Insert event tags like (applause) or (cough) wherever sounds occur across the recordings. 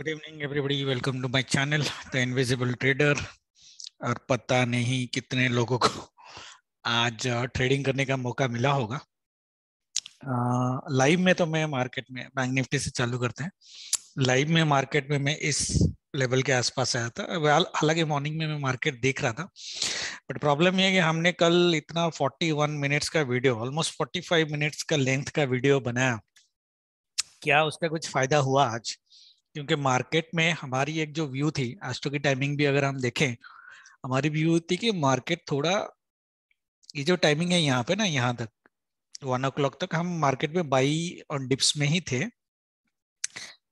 Good evening everybody welcome to my channel the invisible trader और पता नहीं कितने लोगों को आज ट्रेडिंग करने का मौका मिला होगा लाइव uh, में तो मैं मार्केट में बैंक निफ्टी से चालू करते हैं लाइव में मार्केट में मैं इस लेवल के आसपास आया था हालांकि मॉर्निंग में मैं मार्केट देख रहा था बट प्रॉब्लम यह है कि हमने कल इतना 41 मिनट्स का वीडियो ऑलमोस्ट 45 मिनट्स का लेंथ का वीडियो बनाया क्या उसका कुछ फायदा हुआ आज क्योंकि मार्केट में हमारी एक जो व्यू थी एस्ट्रो तो की टाइमिंग भी अगर हम देखें हमारी व्यू थी कि मार्केट थोड़ा ये जो टाइमिंग है यहाँ पे ना यहाँ तक वन ओ क्लॉक तक हम मार्केट में बाई और डिप्स में ही थे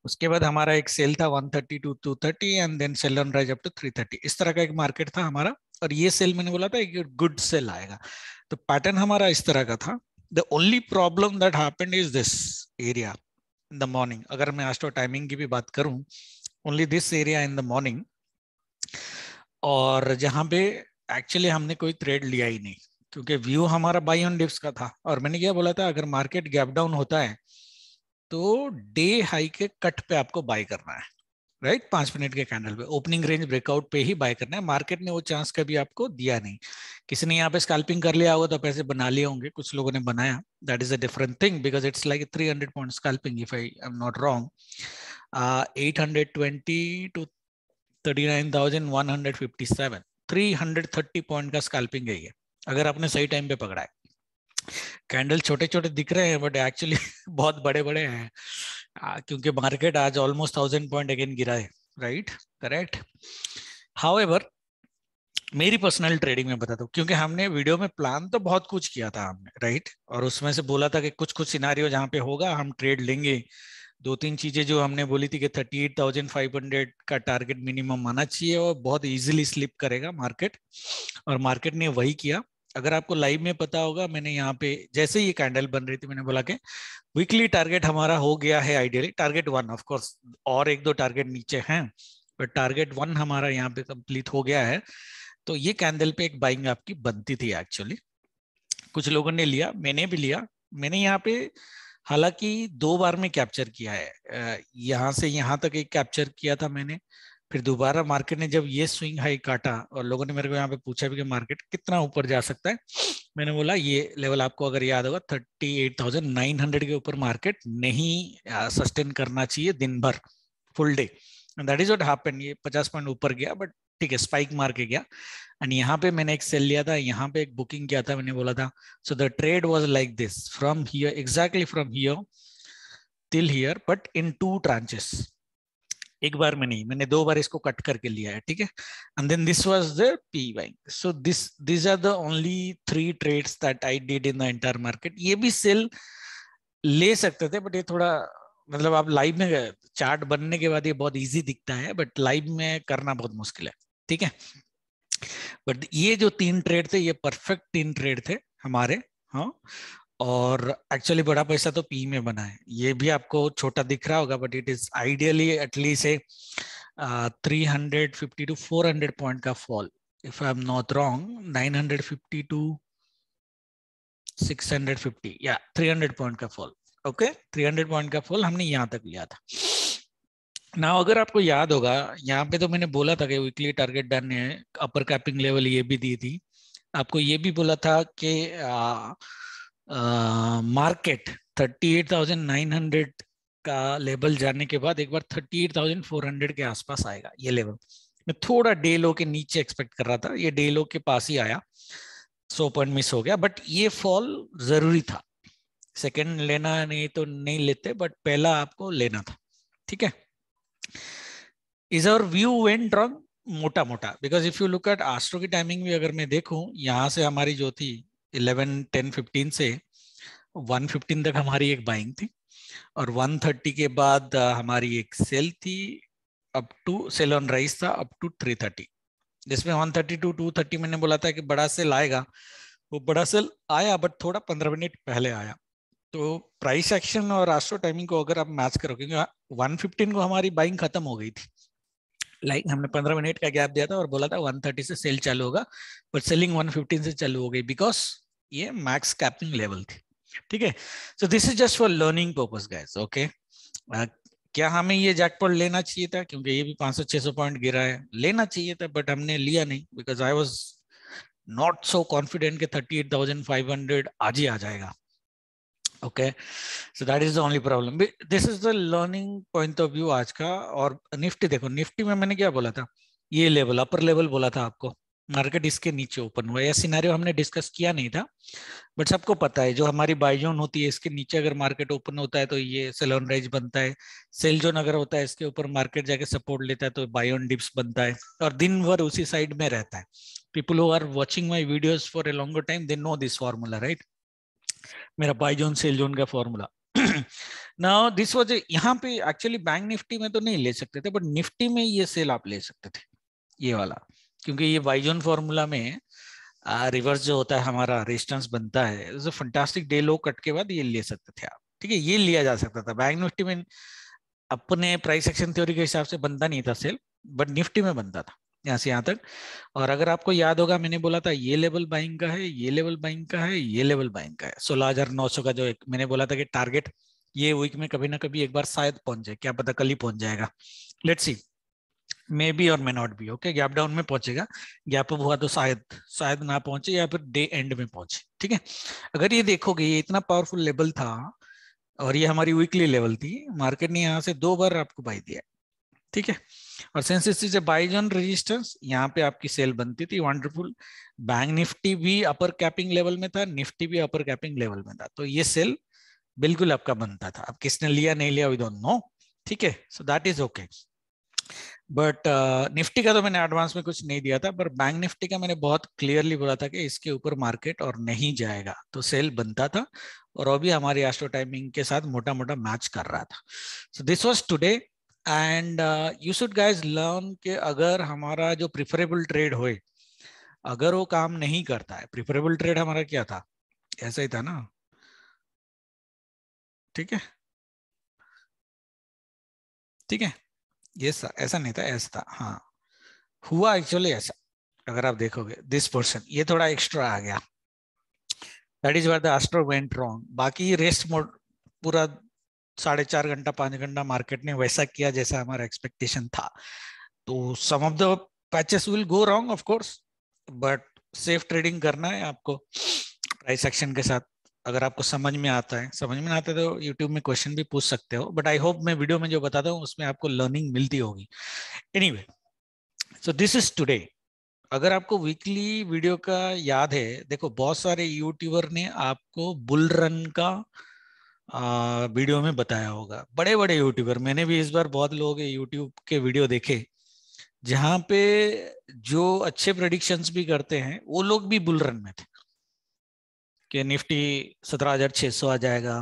उसके बाद हमारा एक सेल था 130 two two thirty and then sell on rise up to thirty इस तरह का एक मार्केट था हमारा और ये सेल मैंने बोला था एक गुड सेल आएगा तो पैटर्न हमारा इस तरह का था the only problem that happened is this area in the morning अगर मैं एस्ट्रो तो टाइमिंग की भी बात करूं only this area in the morning और जहां पे एक्चुअली हमने कोई ट्रेड लिया ही नहीं क्योंकि व्यू हमारा बाई ऑन डिप्स का था और मैंने क्या बोला था अगर मार्केट गैप डाउन होता है तो डे हाई के कट पे आपको बाय करना है राइट right? पांच मिनट के कैंडल पे ओपनिंग रेंज ब्रेकआउट पे ही बाय करना है मार्केट ने वो चांस कभी आपको दिया नहीं किसी ने यहाँ पे स्कैल्पिंग कर लिया होगा तो पैसे बना लिए होंगे कुछ लोगों ने बनाया that is a different thing because it's like three hundred point scalping if I am not wrong eight hundred twenty two thirty nine thousand one hundred fifty seven three hundred thirty point का scalping है ये अगर आपने सही time पे पकड़ा है candle छोटे छोटे दिख रहे हैं बट एक्चुअली (laughs) बहुत बड़े बड़े हैं क्योंकि मार्केट आज ऑलमोस्ट थाउजेंड पॉइंट अगेन गिरा है राइट करेक्ट हाउ मेरी पर्सनल ट्रेडिंग में बता दो क्योंकि हमने वीडियो में प्लान तो बहुत कुछ किया था हमने राइट और उसमें से बोला था कि कुछ कुछ सिनारियो जहाँ पे होगा हम ट्रेड लेंगे दो तीन चीजें जो हमने बोली थी कि thirty eight thousand five hundred का टारगेट मिनिमम आना चाहिए और बहुत इजीली स्लिप करेगा मार्केट और मार्केट ने वही किया अगर आपको लाइव में पता होगा मैंने यहाँ पे जैसे ये कैंडल बन रही थी मैंने बोला कि वीकली टारगेट हमारा हो गया है आइडियली टारगेट वन ऑफकोर्स और एक दो टारगेट नीचे हैं बट टारगेट वन हमारा यहाँ पे कंप्लीट हो गया है तो ये कैंडल पे एक बाइंग आपकी बनती थी एक्चुअली कुछ लोगों ने लिया मैंने भी लिया मैंने यहाँ पे हालांकि दो बार में कैप्चर किया है यहाँ से यहाँ तक एक कैप्चर किया था मैंने फिर दोबारा मार्केट ने जब ये स्विंग हाई काटा और लोगों ने मेरे को यहाँ पे पूछा भी कि मार्केट कितना ऊपर जा सकता है मैंने बोला ये लेवल आपको अगर याद होगा thirty eight thousand nine hundred के ऊपर मार्केट नहीं सस्टेन करना चाहिए दिन भर full day that is what happen ये पचास पॉइंट ऊपर गया बट ठीक है स्पाइक मार के गया एंड यहाँ पे मैंने एक सेल लिया था यहाँ पे एक बुकिंग किया था मैंने बोला था so the trade was like this from here exactly from here till here but in two tranches एक बार में नहीं मैंने दो बार इसको कट करके लिया है ठीक है and then this was the P buying so this this are the only three trades that I did in the entire market ये भी सेल ले सकते थे बट ये थोड़ा मतलब आप लाइव में चार्ट बनने के बाद ये बहुत इजी दिखता है बट लाइव में करना बहुत मुश्किल है ठीक है बट ये जो तीन ट्रेड थे ये परफेक्ट तीन ट्रेड थे हमारे हाँ और एक्चुअली बड़ा पैसा तो पी में बना है ये भी आपको छोटा दिख रहा होगा but it is ideally at least a three hundred fifty to four hundred point का fall if I am not wrong nine hundred fifty to six hundred fifty या थ्री हंड्रेड पॉइंट का fall okay three hundred point का fall हमने यहाँ तक लिया था ना अगर आपको याद होगा यहाँ पे तो मैंने बोला था कि वीकली टारगेट डन है अपर कैपिंग लेवल ये भी दी थी आपको ये भी बोला था कि market thirty eight thousand nine hundred का लेवल जाने के बाद एक बार thirty eight thousand four hundred के आसपास आएगा ये लेवल मैं थोड़ा डे लो के नीचे एक्सपेक्ट कर रहा था ये डे लो के पास ही आया सो पॉइंट मिस हो गया बट ये फॉल जरूरी था सेकेंड लेना नहीं तो नहीं लेते बट पहला आपको लेना था ठीक है is our view went wrong मोटा मोटा because if you look at astro की टाइमिंग भी अगर मैं देखूं यहां से हमारी जो थी इलेवन टेन फिफ्टीन से वन फिफ्टीन तक हमारी एक बाइंग थी और वन थर्टी के बाद हमारी एक सेल थी up to sell on rise था अप टू थ्री थर्टी जिसमें one thirty to two thirty मैंने बोला था कि बड़ा सेल आएगा वो बड़ा सेल आया बट थोड़ा पंद्रह मिनट पहले आया तो प्राइस एक्शन और आस्ट्रो टाइमिंग को अगर आप मैच करो क्योंकि वन फिफ्टीन को हमारी बाइंग खत्म हो गई थी लाइक like, हमने पंद्रह मिनट का गैप दिया था और बोला था वन थर्टी से सेल चालू होगा बट सेलिंग वन फिफ्टीन से चालू हो गई बिकॉज ये मैक्स कैपिंग लेवल थी ठीक है so this is just for learning purpose guys okay क्या हमें ये जैकपॉट लेना चाहिए था क्योंकि ये भी 500-600 पॉइंट गिरा है लेना चाहिए था बट हमने लिया नहीं because I was not so confident के 38,500 आज ही आ जाएगा okay so that is the only problem this is the learning point of view आज का और निफ्टी देखो निफ्टी में मैंने क्या बोला था ये लेवल अपर लेवल बोला था आपको मार्केट इसके नीचे ओपन हुआ यह सिनारियो हमने डिस्कस किया नहीं था बट सबको पता है जो हमारी जोन होती है इसके नीचे अगर मार्केट ओपन होता है तो ये सेलोन रेज बनता है सेल जोन अगर होता है इसके ऊपर मार्केट जाके सपोर्ट लेता है तो बायोन डिप्स बनता है और दिन भर उसी साइड में रहता है people who are watching my videos for a longer time they know this formula right मेरा सेल जोन का फॉर्मूला ना दिस वॉज यहाँ पे एक्चुअली बैंक निफ्टी में तो नहीं ले सकते थे बट निफ्टी में ये सेल आप ले सकते थे ये वाला क्योंकि ये बाइजोन फॉर्मूला में रिवर्स जो होता है हमारा रेजिस्टेंस बनता है तो फंटास्टिक डे लो कट के बाद ये ले सकते थे आप ठीक है ये लिया जा सकता था बैंक निफ्टी में अपने प्राइस एक्शन थ्योरी के हिसाब से बनता नहीं था सेल बट निफ्टी में बनता था यहाँ से यहाँ तक और अगर आपको याद होगा मैंने बोला था ये लेवल बाइंग का है ये लेवल बाइंग का है ये लेवल बाइंग का है सोलह हजार नौ सौ का जो एक मैंने बोला था कि टारगेट ये वीक में कभी ना कभी एक बार शायद पहुंच जाए क्या पता कल ही पहुंच जाएगा लेट सी मे बी और may not be okay gap down में पहुंचेगा गैप अप हुआ तो शायद शायद ना पहुंचे या फिर डे एंड में पहुंचे ठीक है अगर ये देखोगे ये इतना पावरफुल लेवल था और ये हमारी वीकली लेवल थी मार्केट ने यहाँ से दो बार आपको बाई दिया ठीक है और Sensex is a bison resistance यहाँ पे आपकी सेल बनती थी वंडरफुल बैंक निफ्टी भी अपर कैपिंग लेवल में था निफ्टी भी अपर कैपिंग लेवल में था तो ये सेल बिल्कुल आपका बनता था अब किसने लिया नहीं लिया विदोन नो ठीक है so that is okay but Nifty का तो मैंने एडवांस में कुछ नहीं दिया था पर बैंक निफ्टी का मैंने बहुत क्लियरली बोला था कि इसके ऊपर मार्केट और नहीं जाएगा तो सेल बनता था और अभी हमारी एस्ट्रो टाइमिंग के साथ मोटा मोटा मैच कर रहा था so this was today and you should guys learn के अगर हमारा जो प्रिफरेबल ट्रेड होए अगर वो काम नहीं करता है प्रिफरेबल ट्रेड हमारा क्या था ऐसा ही था ना ठीक है ठीक है ये yes, ऐसा नहीं था ऐसा था हाँ हुआ एक्चुअली ऐसा अगर आप देखोगे दिस पर्सन ये थोड़ा एक्स्ट्रा आ गया that is where the astro went wrong बाकी रेस्ट मोड पूरा साढ़े चार घंटा पांच घंटा मार्केट ने वैसा किया जैसा हमारा एक्सपेक्टेशन था तो some of the patches will go wrong of course but safe trading करना है आपको प्राइस एक्शन के साथ अगर आपको समझ में आता है समझ में आता है तो यूट्यूब में क्वेश्चन भी पूछ सकते हो बट आई होप मैं वीडियो में जो बताता हूँ उसमें आपको लर्निंग मिलती होगी anyway so this is today अगर आपको वीकली वीडियो का याद है देखो बहुत सारे यूट्यूबर ने आपको बुल रन का वीडियो में बताया होगा बड़े बड़े यूट्यूबर मैंने भी इस बार बहुत लोग यूट्यूब के वीडियो देखे जहां पे जो अच्छे प्रडिक्शन भी करते हैं वो लोग भी बुल रन में थे कि निफ्टी सत्रह हजार छह सौ आ जाएगा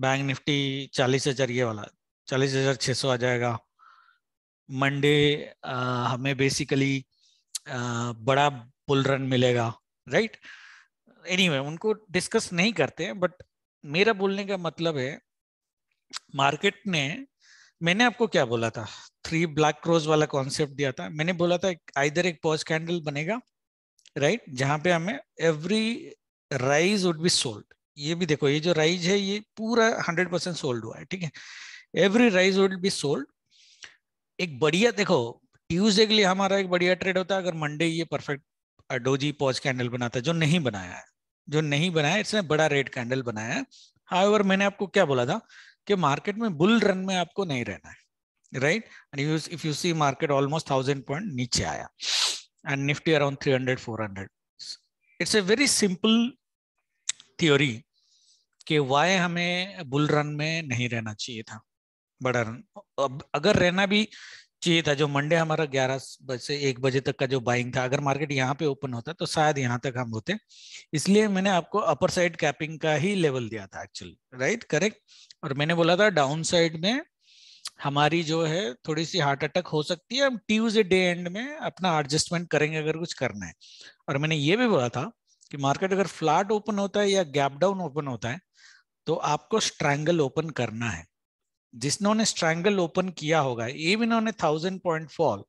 बैंक निफ्टी चालीस हजार ये वाला चालीस हजार छह सौ आ जाएगा मंडे हमें बेसिकली आ, बड़ा बुल रन मिलेगा राइट एनीवे anyway, उनको डिस्कस नहीं करते हैं बट मेरा बोलने का मतलब है मार्केट ने मैंने आपको क्या बोला था थ्री ब्लैक क्रोज वाला कॉन्सेप्ट दिया था मैंने बोला था आइधर एक पॉज कैंडल बनेगा राइट right? जहां पे हमें every rise would be sold ये भी देखो ये जो राइज है ये पूरा हंड्रेड परसेंट सोल्ड हुआ है ठीक है every rise would be sold एक बढ़िया देखो ट्यूजडे के लिए हमारा एक बढ़िया ट्रेड होता है अगर मंडे ये परफेक्ट डोजी पॉज कैंडल बनाता है जो नहीं बनाया है जो नहीं बनाया इसने बड़ा रेड कैंडल बनाया है हाउएवर मैंने आपको क्या बोला था कि मार्केट में बुल रन में आपको नहीं रहना है right and if you see market almost thousand point नीचे आया and Nifty around three hundred four hundred it's a very simple theory कि वाई हमें बुल रन में नहीं रहना चाहिए था बड़ा रन अब अगर रहना भी चाहिए था जो मंडे हमारा ग्यारह बजे से एक बजे तक का जो बाइंग था अगर मार्केट यहाँ पे ओपन होता तो शायद यहाँ तक हम होते इसलिए मैंने आपको अपर साइड कैपिंग का ही लेवल दिया था एक्चुअली राइट करेक्ट और मैंने बोला था डाउन साइड में हमारी जो है थोड़ी सी हार्ट अटैक हो सकती है हम ट्यूजडे डे एंड में अपना एडजस्टमेंट करेंगे अगर कुछ करना है और मैंने ये भी बोला था कि मार्केट अगर फ्लैट ओपन होता है या गैप डाउन ओपन होता है तो आपको स्ट्रैंगल ओपन करना है जिसने स्ट्रैंगल ओपन किया होगा इवन भी थाउजेंड पॉइंट फॉल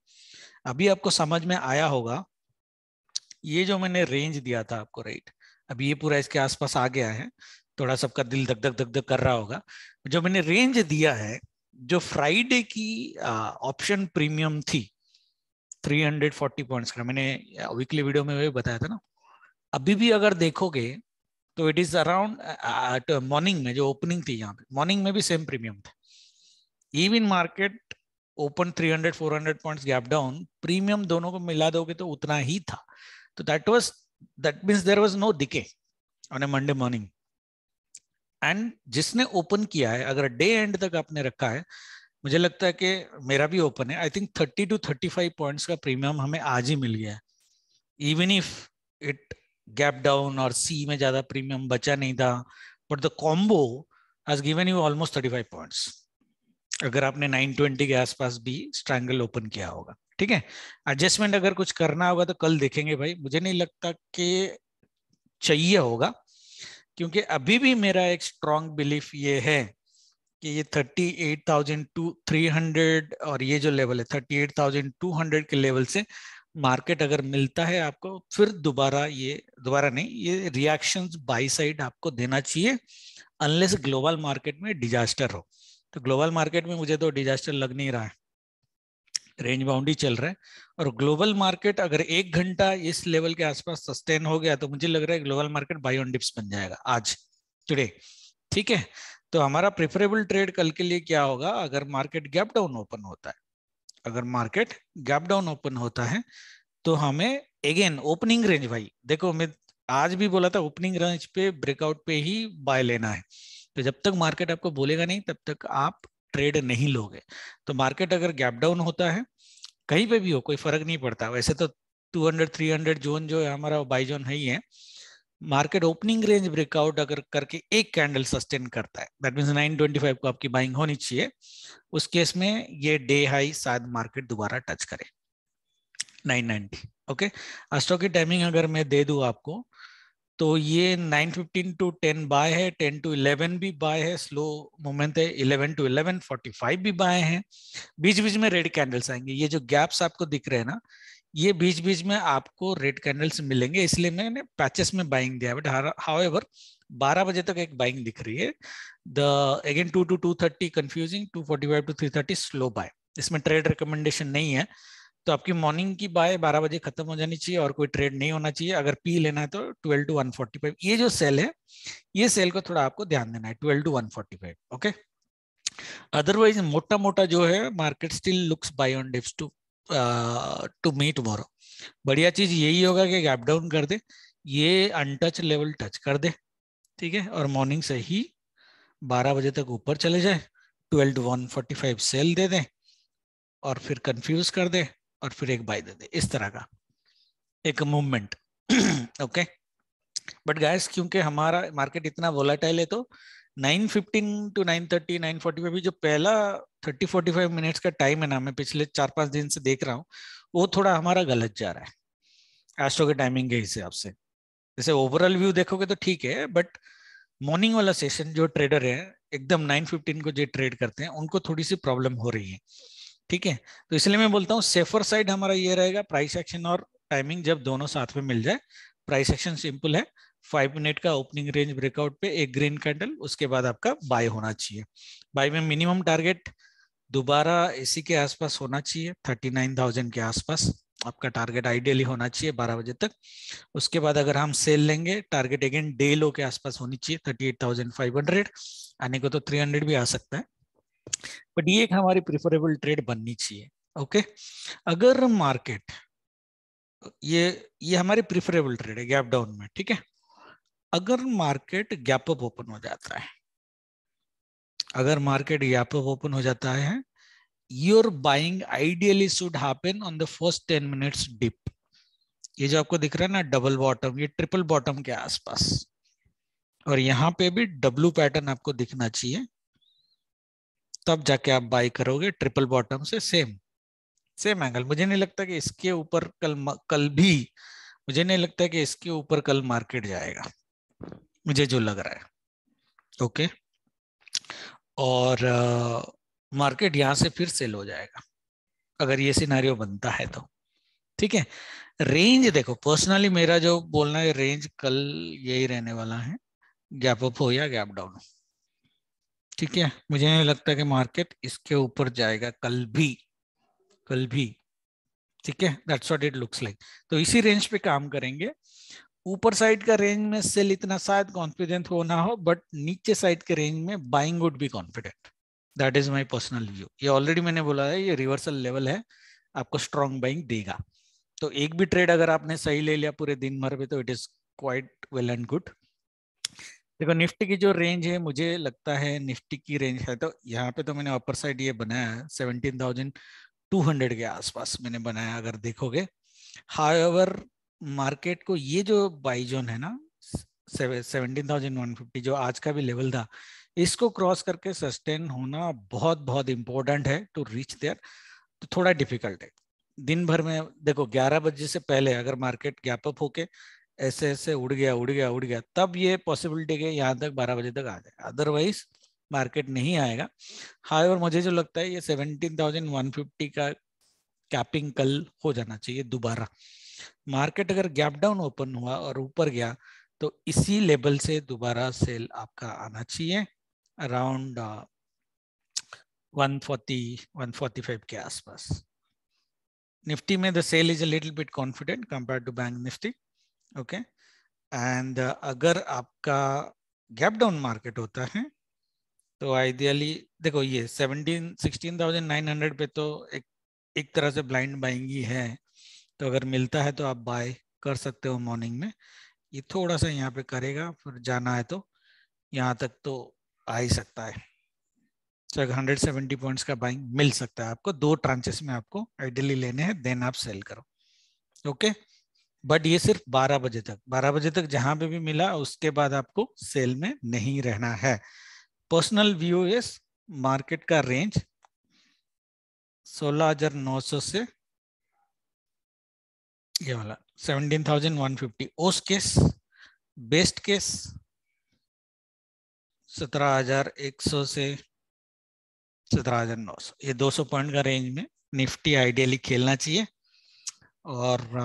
अभी आपको समझ में आया होगा ये जो मैंने रेंज दिया था आपको राइट अभी ये पूरा इसके आसपास आ गया है थोड़ा सबका दिल धक धक धक धक कर रहा होगा जो मैंने रेंज दिया है जो फ्राइडे की ऑप्शन प्रीमियम थी 340 पॉइंट्स का मैंने वीकली वीडियो में भी बताया था ना अभी भी अगर देखोगे तो इट इज अराउंड मॉर्निंग में जो ओपनिंग थी यहाँ पे मॉर्निंग में भी सेम प्रीमियम था even market open 300 400 points gap down premium दोनों को मिला दोगे तो उतना ही था तो that was that means there was no decay on a Monday morning and जिसने ओपन किया है अगर डे एंड तक आपने रखा है मुझे लगता है कि मेरा भी ओपन है आई थिंक 30 टू 35 पॉइंट्स का प्रीमियम हमें आज ही मिल गया है even if it gap down और सी में ज्यादा प्रीमियम बचा नहीं था but the combo has given you almost 35 points अगर आपने 920 के आसपास भी स्ट्रैंगल ओपन किया होगा ठीक है एडजस्टमेंट अगर कुछ करना होगा तो कल देखेंगे भाई मुझे नहीं लगता कि चाहिए होगा क्योंकि अभी भी मेरा एक स्ट्रॉन्ग बिलीफ ये है कि ये 38,300 और ये जो लेवल है 38,200 के लेवल से मार्केट अगर मिलता है आपको फिर दोबारा ये दोबारा नहीं ये रिएक्शंस बाई साइड आपको देना चाहिए अनलेस ग्लोबल मार्केट में डिजास्टर हो तो ग्लोबल मार्केट में मुझे तो डिजास्टर लग नहीं रहा है रेंज बाउंड्री चल रहा है और ग्लोबल मार्केट अगर एक घंटा इस लेवल के आसपास सस्टेन हो गया तो मुझे लग रहा है global market buy on dips बन जाएगा आज टुडे ठीक है तो हमारा प्रेफरेबल ट्रेड कल के लिए क्या होगा अगर मार्केट गैप डाउन ओपन होता है अगर मार्केट गैप डाउन ओपन होता है तो हमें अगेन ओपनिंग रेंज भाई देखो मैं आज भी बोला था ओपनिंग रेंज पे ब्रेकआउट पे ही बाय लेना है तो जब तक मार्केट आपको बोलेगा नहीं तब तक आप ट्रेड नहीं लोगे तो मार्केट अगर गैप डाउन होता है कहीं पे भी हो कोई फर्क नहीं पड़ता वैसे तो 200 300 जोन जो है हमारा बाई जोन है ही है मार्केट ओपनिंग रेंज ब्रेकआउट अगर करके एक कैंडल सस्टेन करता है दैट मीन्स 925 को आपकी बाइंग होनी चाहिए उस केस में ये डे हाई शायद मार्केट दोबारा टच करे 990 ओके स्टॉक की टाइमिंग अगर मैं दे दू आपको तो ये 915 टू 10 बाय है 10 टू 11 भी बाय है स्लो मोमेंट है 11 टू 11 45 भी बाय है बीच बीच में रेड कैंडल्स आएंगे ये जो गैप्स आपको दिख रहे हैं ना ये बीच बीच में आपको रेड कैंडल्स मिलेंगे इसलिए मैंने पैचेस में बाइंग दिया बट हाउ एवर बारह बजे तक एक बाइंग दिख रही है the again two to two thirty confusing two forty five to three thirty slow buy इसमें ट्रेड रिकमेंडेशन नहीं है तो आपकी मॉर्निंग की बाय 12 बजे खत्म हो जानी चाहिए और कोई ट्रेड नहीं होना चाहिए अगर पी लेना है तो 12 टू 145 ये जो सेल है ये सेल को थोड़ा आपको ध्यान देना है 12 टू 145 ओके अदरवाइज मोटा मोटा जो है market still looks buy on dips to to me tomorrow बढ़िया चीज यही होगा कि गैप डाउन कर दे ये अनटच लेवल टच कर दे ठीक है और मॉर्निंग से ही बारह बजे तक ऊपर चले जाए ट्वेल्व टू फाइव सेल दे दें और फिर कंफ्यूज कर दे और फिर एक बाय दे दे इस तरह का एक मूवमेंट ओके बट गैस क्योंकि हमारा मार्केट इतना वोलाटाइल है तो 9:15 टू 9:30 9:45 पे भी जो पहला 30 45 मिनट्स का टाइम है ना मैं पिछले चार पांच दिन से देख रहा हूँ वो थोड़ा हमारा गलत जा रहा है एस्ट्रो के टाइमिंग के हिसाब से जैसे ओवरऑल व्यू देखोगे तो ठीक है बट मॉर्निंग वाला सेशन जो ट्रेडर है एकदम 9:15 को जो ट्रेड करते हैं उनको थोड़ी सी प्रॉब्लम हो रही है ठीक है तो इसलिए मैं बोलता हूँ सेफर साइड हमारा ये रहेगा प्राइस एक्शन और टाइमिंग जब दोनों साथ में मिल जाए प्राइस एक्शन सिंपल है फाइव मिनट का ओपनिंग रेंज ब्रेकआउट पे एक ग्रीन कैंडल उसके बाद आपका बाय होना चाहिए बाय में मिनिमम टारगेट दोबारा इसी के आसपास होना चाहिए थर्टी नाइन थाउजेंड के आसपास आपका टारगेट आइडियली होना चाहिए बारह बजे तक उसके बाद अगर हम सेल लेंगे टारगेट अगेन डे लो के आसपास होनी चाहिए thirty eight thousand five hundred आने को तो थ्री हंड्रेड भी आ सकता है बट ये एक हमारी प्रिफरेबल ट्रेड बननी चाहिए ओके अगर मार्केट ये ये हमारी प्रिफरेबल ट्रेड है गैप डाउन में ठीक है अगर मार्केट गैप अप ओपन हो जाता है अगर मार्केट गैप अप ओपन हो जाता है your buying ideally should happen on the first ten minutes dip ये जो आपको दिख रहा है ना डबल बॉटम ये ट्रिपल बॉटम के आसपास और यहाँ पे भी डब्लू पैटर्न आपको दिखना चाहिए तब जाके आप बाई करोगे ट्रिपल बॉटम से सेम सेम एंगल मुझे नहीं लगता कि इसके ऊपर कल कल भी मुझे नहीं लगता कि इसके ऊपर कल मार्केट जाएगा मुझे जो लग रहा है ओके और मार्केट यहां से फिर सेल हो जाएगा अगर ये सिनारियो बनता है तो ठीक है रेंज देखो पर्सनली मेरा जो बोलना है रेंज कल यही रहने वाला है गैप अप हो या गैप डाउन हो ठीक है मुझे नहीं लगता कि मार्केट इसके ऊपर जाएगा कल भी कल भी ठीक है that's what it looks like तो इसी रेंज पे काम करेंगे ऊपर साइड का रेंज में सेल इतना शायद कॉन्फिडेंट हो ना हो बट नीचे साइड के रेंज में buying would be confident that is my personal view ये ऑलरेडी मैंने बोला है ये रिवर्सल लेवल है आपको स्ट्रॉन्ग बाइंग देगा तो एक भी ट्रेड अगर आपने सही ले लिया पूरे दिन भर में तो it is quite well and good देखो निफ्टी की जो रेंज है मुझे लगता है निफ्टी की रेंज है तो यहाँ पे तो मैंने अपर साइड ये बनाया सेवनटीन थाउजेंड टू हंड्रेड के आसपास मैंने बनाया अगर देखोगे हाईवर मार्केट को ये जो बाई जोन है ना सेवनटीन थाउजेंड वन फिफ्टी जो आज का भी लेवल था इसको क्रॉस करके सस्टेन होना बहुत बहुत इंपॉर्टेंट है टू रीच देयर तो थोड़ा डिफिकल्ट है दिन भर में देखो 11 बजे से पहले अगर मार्केट गैप अप होके ऐसे ऐसे उड़ गया उड़ गया उड़ गया तब ये पॉसिबिलिटी के यहाँ तक बारह बजे तक आ जाए अदरवाइज मार्केट नहीं आएगा हाई और मुझे जो लगता है ये सेवनटीन थाउजेंड वन फिफ्टी का कैपिंग कल हो जाना चाहिए दोबारा मार्केट अगर गैप डाउन ओपन हुआ और ऊपर गया तो इसी लेवल से दोबारा सेल आपका आना चाहिए अराउंड वन फोर्टी फाइव के आसपास निफ्टी में the sell is a little bit confident compare to bank Nifty okay and uh, अगर आपका गैप डाउन मार्केट होता है तो आइडियली देखो ये seventeen sixteen thousand nine hundred पे तो एक एक तरह से ब्लाइंड बाइंग ही है तो अगर मिलता है तो आप बाय कर सकते हो मॉर्निंग में ये थोड़ा सा यहाँ पे करेगा फिर जाना है तो यहाँ तक तो आ ही सकता है तो हंड्रेड सेवेंटी पॉइंट्स का बाइंग मिल सकता है आपको दो ट्रांचेस में आपको आइडियली लेने हैं देन आप सेल करो ओके okay? बट ये सिर्फ 12 बजे तक 12 बजे तक जहां पे भी मिला उसके बाद आपको सेल में नहीं रहना है पर्सनल व्यू इस मार्केट का रेंज 16,900 से ये वाला 17,150 ओस केस बेस्ट केस 17,100 से 17,900 ये 200 पॉइंट का रेंज में निफ्टी आइडियली खेलना चाहिए और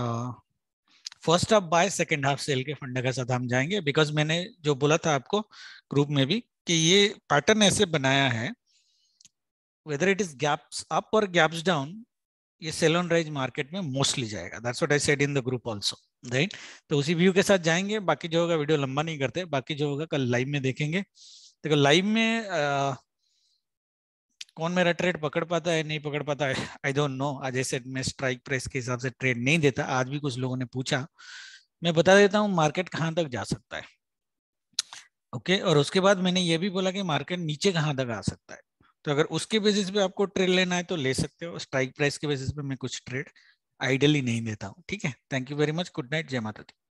first half buy second half sell के फंडा के साथ हम जाएंगे बिकॉज मैंने जो बोला था आपको ग्रुप में भी कि ये पैटर्न ऐसे बनाया है whether it is gaps up और गैप्स डाउन ये सेल ऑन राइज मार्केट में मोस्टली जाएगा that's what I said in the group also right तो उसी व्यू के साथ जाएंगे बाकी जो होगा वीडियो लंबा नहीं करते बाकी जो होगा कल लाइव में देखेंगे देखो लाइव में आ, कौन मेरा ट्रेड पकड़ पाता है नहीं पकड़ पाता है आई डोंट नो आज ऐसे मैं स्ट्राइक प्राइस के हिसाब से ट्रेड नहीं देता आज भी कुछ लोगों ने पूछा मैं बता देता हूँ मार्केट कहाँ तक जा सकता है ओके okay? और उसके बाद मैंने ये भी बोला कि मार्केट नीचे कहाँ तक आ सकता है तो अगर उसके बेसिस पे आपको ट्रेड लेना है तो ले सकते हो स्ट्राइक प्राइस के बेसिस पे मैं कुछ ट्रेड आइडियली नहीं देता हूँ ठीक है thank you very much good night जय माता दी